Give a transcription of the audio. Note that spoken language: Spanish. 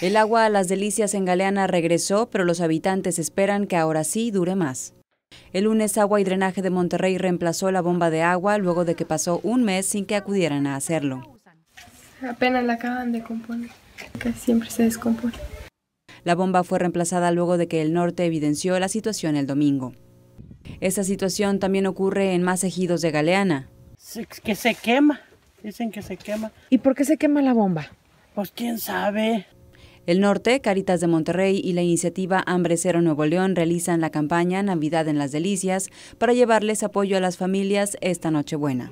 El agua a las delicias en Galeana regresó, pero los habitantes esperan que ahora sí dure más. El lunes Agua y Drenaje de Monterrey reemplazó la bomba de agua luego de que pasó un mes sin que acudieran a hacerlo. Apenas la acaban de componer, que siempre se descompone. La bomba fue reemplazada luego de que el norte evidenció la situación el domingo. Esta situación también ocurre en más ejidos de Galeana. Que se quema, dicen que se quema. ¿Y por qué se quema la bomba? Pues quién sabe. El norte, Caritas de Monterrey y la iniciativa Hambre Cero Nuevo León realizan la campaña Navidad en las Delicias para llevarles apoyo a las familias esta Nochebuena.